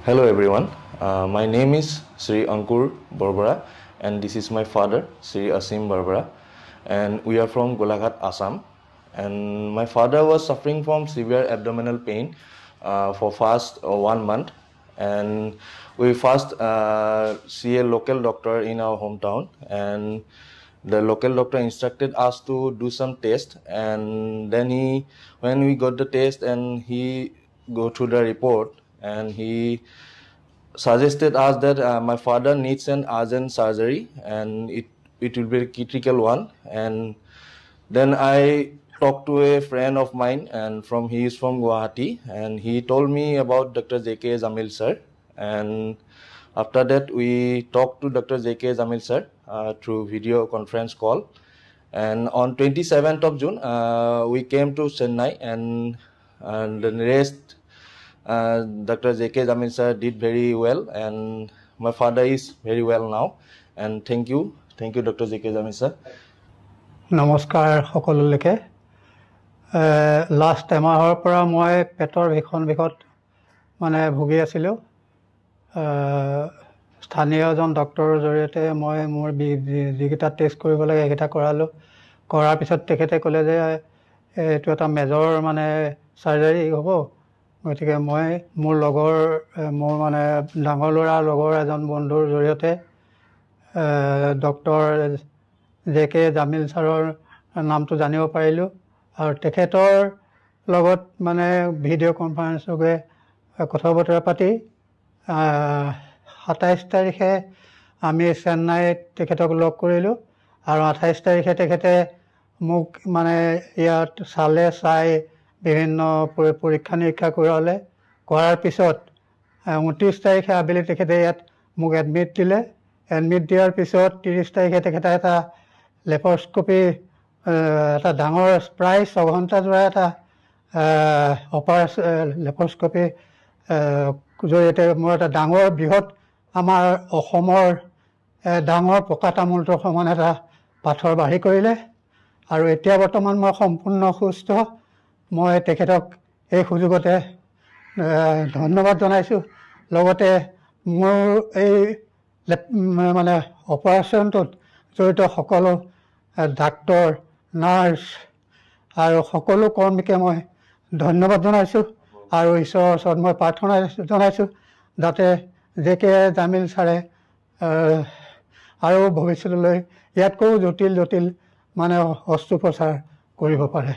Hello everyone, uh, my name is Sri Ankur Barbara and this is my father Sri Asim Barbara and we are from Golaghat, Assam and my father was suffering from severe abdominal pain uh, for first uh, one month and we first uh, see a local doctor in our hometown and the local doctor instructed us to do some test and then he when we got the test and he go through the report and he suggested us that uh, my father needs an urgent surgery and it it will be a critical one and then i talked to a friend of mine and from he is from guwahati and he told me about dr jk jamil sir and after that we talked to dr jk jamil sir uh, through video conference call and on 27th of june uh, we came to chennai and and the rest doctor J K Jamin sir did very well and my father is very well now and thank you thank you doctor J K Jamin sir নমস্কাৰ সকলোলৈকে last uh, এমাহৰ পৰা মই পেটৰ ভীষণ বিষত মানে ভুগি আছিলোঁ uh, স্থানীয় এজন ডক্টৰৰ জৰিয়তে মই মোৰ বি যিকেইটা টেষ্ট কৰিব লাগে সেইকেইটা কৰালোঁ কৰাৰ পিছত তেখেতে ক'লে যে এইটো এটা মেজৰ মানে চাৰ্জাৰী হ'ব গতিকে মই মোৰ লগৰ মোৰ মানে ডাঙৰ ল'ৰা লগৰ এজন বন্ধুৰ জৰিয়তে ডক্টৰ জে কে জামিল ছাৰৰ নামটো জানিব পাৰিলোঁ আৰু তেখেতৰ লগত মানে ভিডিঅ' কনফাৰেন্স যোগে কথা বতৰা পাতি সাতাইছ তাৰিখে আমি চেন্নাইত তেখেতক লগ কৰিলোঁ আৰু আঠাইছ তাৰিখে তেখেতে মোক মানে ইয়াত চালে চাই বিভিন্ন পৰীক্ষা নিৰীক্ষা কৰালে কৰাৰ পিছত ঊনত্ৰিছ তাৰিখে আবেলি তেখেতে ইয়াত মোক এডমিট দিলে এডমিট দিয়াৰ পিছত ত্ৰিছ তাৰিখে তেখেতে এটা লেপ'স্কপি এটা ডাঙৰ প্ৰায় ছঘণ্টা যোৱা এটা অপাৰেচন লেপস্কপি জৰিয়তে মোৰ এটা ডাঙৰ বৃহৎ আমাৰ অসমৰ ডাঙৰ পকা তামোলটোৰ সমান এটা পাথৰ বাঢ়ি কৰিলে আৰু এতিয়া বৰ্তমান মই সম্পূৰ্ণ সুস্থ মই তেখেতক এই সুযোগতে ধন্যবাদ জনাইছোঁ লগতে মোৰ এই মানে অপাৰেশ্যনটোত জড়িত সকলো ডাক্তৰ নাৰ্ছ আৰু সকলো কৰ্মীকে মই ধন্যবাদ জনাইছোঁ আৰু ঈশ্বৰৰ ওচৰত মই প্ৰাৰ্থনা জনাইছোঁ যাতে জে কে জামিল ছাৰে আৰু ভৱিষ্যতলৈ ইয়াতকৈও জটিল জটিল মানে অস্ত্ৰোপচাৰ কৰিব পাৰে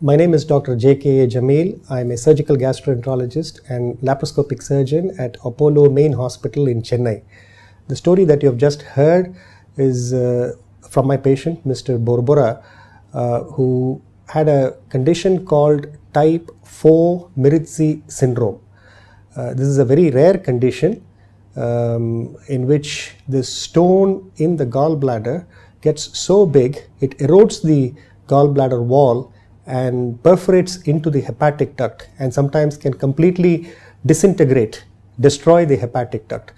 My name is Dr. J.K. Jamil. I'm a surgical gastroenterologist and laparoscopic surgeon at Apollo Main Hospital in Chennai. The story that you have just heard is uh, from my patient, Mr. Borbora, uh, who had a condition called type 4 Miritzi syndrome. Uh, this is a very rare condition um, in which the stone in the gallbladder gets so big it erodes the gallbladder wall and perforates into the hepatic duct and sometimes can completely disintegrate, destroy the hepatic duct.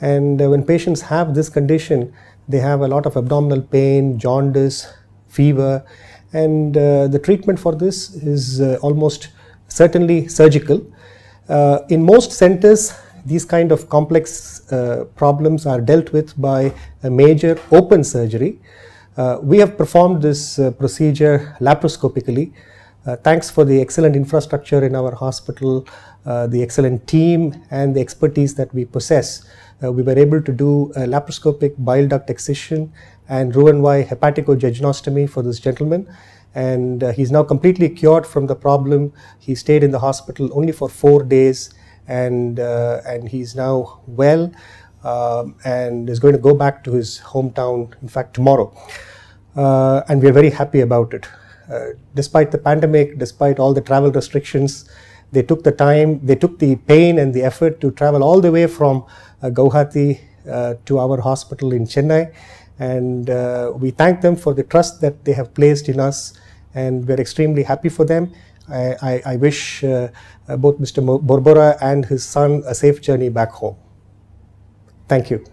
And uh, when patients have this condition, they have a lot of abdominal pain, jaundice, fever, and uh, the treatment for this is uh, almost certainly surgical. Uh, in most centers, these kind of complex uh, problems are dealt with by a major open surgery. Uh, we have performed this uh, procedure laparoscopically. Uh, thanks for the excellent infrastructure in our hospital, the excellent team and the expertise that we possess. we were able to do a laparoscopic bile duct excision and Roux-en-Y hepaticojejunostomy for this gentleman and uh, he's now completely cured from the problem. He stayed in the hospital only for four days, and uh, and he's now well um, and is going to go back to his hometown, in fact, tomorrow. Uh, and we are very happy about it. Uh, despite the pandemic, despite all the travel restrictions, they took the time, they took the pain and the effort to travel all the way from uh, Guwahati uh, to our hospital in Chennai. And uh, we thank them for the trust that they have placed in us, and we're extremely happy for them. I, I, I wish uh, both Mr. Borbora and his son a safe journey back home. Thank you.